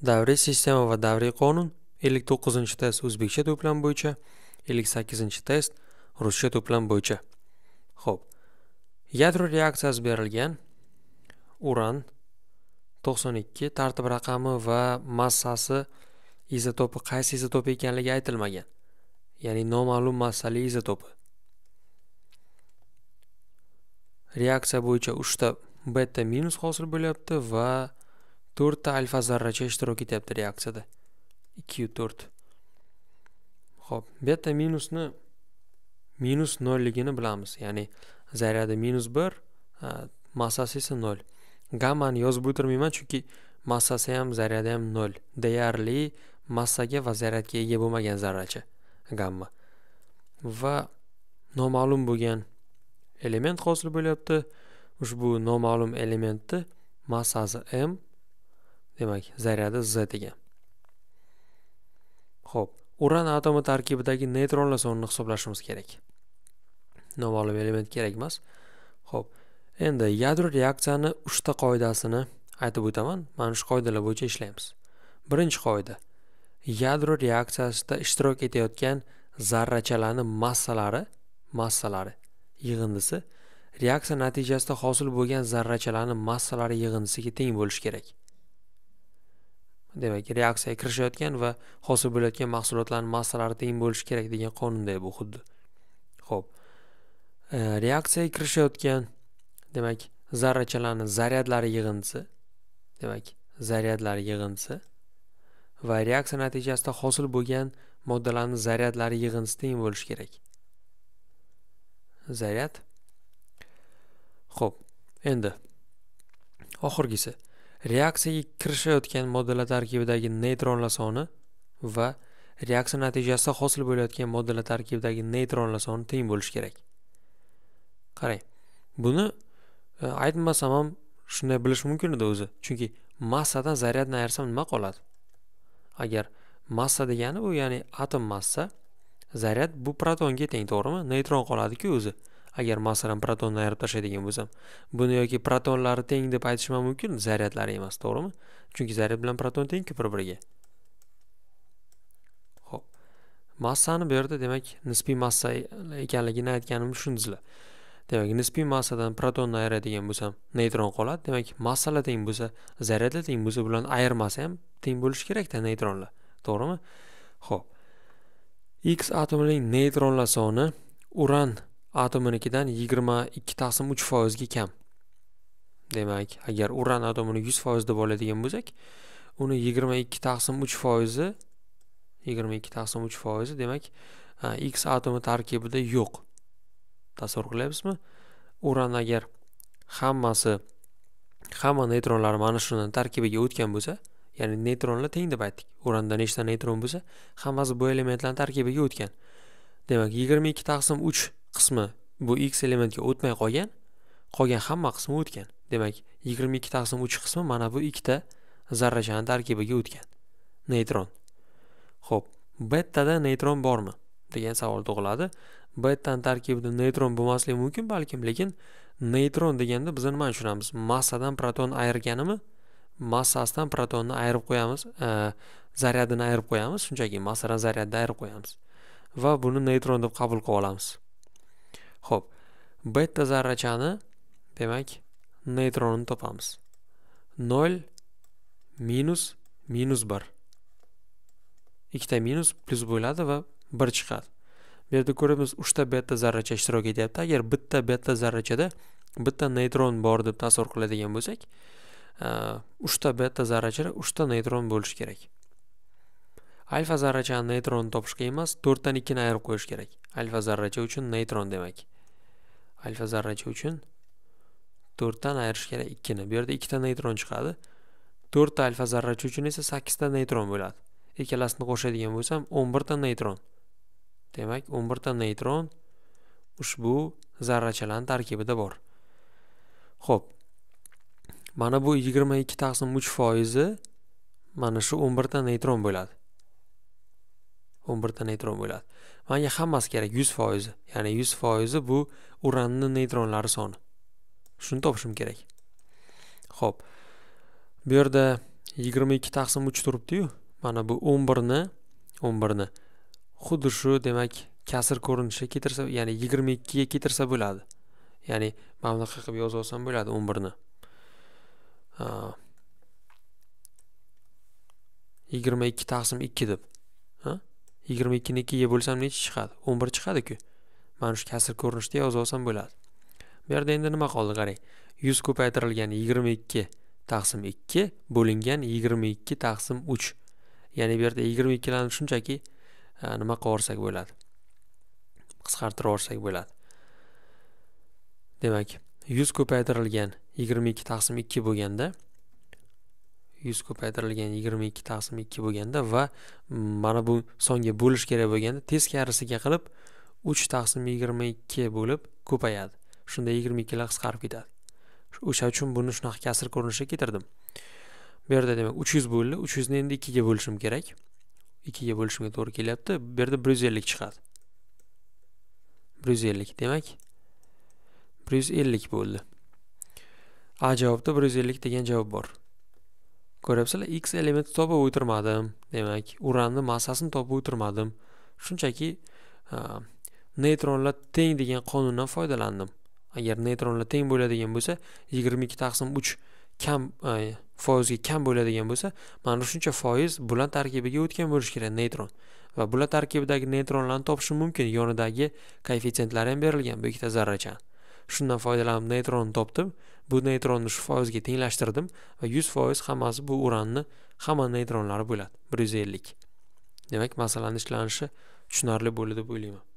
davriy sistema va davriy qonun 59 test o'zbekcha to'plam bo'yicha 58 test ruscha to'plam bo'yicha ho'p yadro reaksiyasi berilgan uran 92 tartib raqami va massasi izotopi qaysi izotop ekanligi aytilmagan ya'ni noma'lum massali izotopi reaksiya bo'yicha 3 ta beta minus hosil bo'lyapti va to'rtta alfa zarracha ishtirok etyapti reaksiyada ikki yu to'rt ho'p bu yerda minusni minus nolligini bilamiz ya'ni zaryadi minus bir massasi esa nol gammani yozib o'tirmayman chunki massasi ham zaryadi ham nol deyarli massaga va zaryadga ega bo'lmagan zarracha gamma va noma'lum bo'lgan element hosil bo'lyapti ushbu noma'lum elementni massasi m demak zaryadi z degan ho'p uran atomi tarkibidagi neytronlar sonini hisoblashimiz kerak noma'lum element kerak emas ho'p endi yadro reaksiyani 3 ta qoidasini aytib o'taman mana shu qoidalar bo'yicha ishlaymiz birinchi qoida yadro reaksiyasida ishtirok etayotgan zarrachalarni massalari massalari yig'indisi reaksiya natijasida hosil bo'lgan zarrachalarni massalari yig'indisiga teng bo'lishi kerak demak reaksiyaga kirishayotgan va hosil bo'layotgan mahsulotlarni massalari teng bo'lishi kerak degan qonunday bu xuddi ho'p e, reaksiyaga kirishayotgan demak zarrachalarni zaryadlari yig'indisi demak zaryadlar yig'indisi va reaksiya natijasida hosil bo'lgan moddalarni zaryadlari yig'indisi teng bo'lishi kerak zaryad ho'p endi oxirgisi reaksiyaga kirishayotgan moddalar tarkibidagi neytronlar soni va reaksiya natijasida hosil bo'layotgan moddalar tarkibidagi neytronlar soni teng bo'lishi kerak qarang buni e, aytmasam ham shunday bilish mumkin edi o'zi chunki massadan zaryadni ayarsam nima qoladi agar massa degani bu ya'ni atom massa zaryad bu protonga teng to'g'rimi neytron qoladiku o'zi agar masalan protonni ayirib tashlaydigan bo'lsam buni yoki protonlari teng deb aytishim ham mumkin zaryadlari emas to'g'rimi chunki zaryad bilan proton tengku bir biriga ho'p massani bu yerda demak nisbiy massa ekanligini aytganim tushundingizlar demak nisbiy massadan protonni ayiradigan bo'lsam neytron qoladi demak massalar teng bo'lsa zaryadlar teng bo'lsa bularni ayirmasi ham teng bo'lishi kerakda neytronlar to'g'rimi ho'p x atomining neytronlar soni uran atominikidan yigirma ikki taqsim uch foizga kam demak agar uran atomini yuz foiz deb oladigan bo'lsak uni yigirma ikki taqsim uch foizi yigirma ikki taqsim uch foizi demak x atomi tarkibida yo'q tasavvur qilyapsizmi uran agar hammasi hamma neytronlari mana shuni tarkibiga o'tgan bo'lsa ya'ni neytronlar teng deb aytdik uranda nechta neytron bo'lsa hammasi bu elementlarni tarkibiga o'tgan demak yigirma ikki taqsim uch qismi bu x elementga o'tmay qolgan qolgan hamma qismi o'tgan demak 22 taqsim 3 qismi mana bu ikkita zarrachani tarkibiga o'tgan neytron Xo'p, bettada neytron bormi degan savol tug'iladi bettani tarkibida neytron bo'lmasligi mumkin balkim lekin neytron deganda biz nimani tushunamiz massadan proton ayirganimi massasidan protonni ayirib qo'yamiz e, zaryadini ayirib qo'yamiz shunchaki massadan zaryadni ayirib qo'yamiz va buni neytron deb qabul qilib olamiz Xo'p. beta zarrachani demak neytronni topamiz 0 minus minus bir ikkita minus plus bo'ladi va 1 chiqadi bu yerda ko'ramiz ta beta zarracha ishtirok etyapti agar bitta beta zarrachada bitta neytron bor deb tasavvur qiladigan bo'lsak 3 e, ta beta zarrachada ta neytron bo'lishi kerak alfa zarrachani neytronni topishga emas 2 ni ayirib qo'yish kerak alfa zarracha uchun neytron demak alfa zarracha uchun 4 dan ayirish kerak 2 ni. Bu yerda 2 ta neytron chiqadi. 4 ta alfa zarracha uchun esa 8 ta neytron bo'ladi. Ikkalasini qo'shadigan bo'lsam 11 ta neytron. Demak, 11 ta neytron ushbu zarrachalarning tarkibida bor. Xo'p. Mana bu 22 taqsim 3 foizi mana shu 11 ta neytron bo'ladi. o'n birta neytron bo'ladi manga hammasi kerak yuz foizi ya'ni yuz foizi bu uranni neytronlari soni shuni topishim kerak ho'p bu yerda yigirma ikki taqsim uch turibdiyu mana bu o'n birni o'n birni xuddi shu demak kasr ko'rinishiga keltirsa ya'ni yigirma ikkiga keltirsa bo'ladi ya'ni mana bunaqa qilib yozib olsam bo'ladi o'n birni yigirma ikki taqsim ikki deb yigirma 2 ga bo'lsam nechi chiqadi o'n bir chiqadiku mana shu kasr ko'rinishda yozib olsam bo'ladi bu yerda endi nima qoldi qarang yuz ko'paytirilgan yigirma ikki taqsim ikki bo'lingan yigirma ikki taqsim uch ya'ni bu yerda yigirma ikkilarni shunchaki e, nima qilib bo'ladi qisqartirib yuborsak bo'ladi demak yuz ko'paytirilgan yigirma ikki taqsim ikki bo'lganda yuz ko'paytirilgan yigirma ikki taqsim ikki bo'lganda va mm, mana bu songa bo'lish kerak bo'lganda teskarisiga qilib uch taqsim yigirma ikki bo'lib ko'payadi shunda yigirma ikkilar qisqarib ketadi o'sha uchun buni shunaqa kasr ko'rinishda keltirdim bu yerda demak uch yuz bo'ldi uch yuzni endi ikkiga bo'lishim kerak ikkiga bo'lishimga to'g'ri kelyapti bu yerda bir yuz ellik chiqadi bir yuz ellik demak bir yuz ellik bo'ldi a javobda bir yuz ellik degan javob bor ko'ryapsizlar x elementni topib o'tirmadim demak uranning massasini topib o'tirmadim shunchaki neytronlar teng degan qonundan foydalandim agar neytronlar teng bo'ladigan bo'lsa 22 taqsim 3 kam e, foizga kam bo'ladigan bo'lsa mana shuncha foiz bular tarkibiga o'tgan bo'lishi kerak neytron va bular tarkibidagi neytronlarni topish mumkin yonidagi koeffitsentlari ham berilgan bu ikkita zarracha. shundan foydalanib neytronni topdim bu neytronni shu foizga tenglashtirdim va yuz foiz hammasi bu uranni hamma neytronlari bo'ladi bir yuz ellik demak masalani ishlanishi tushunarli bo'ldi deb o'ylayman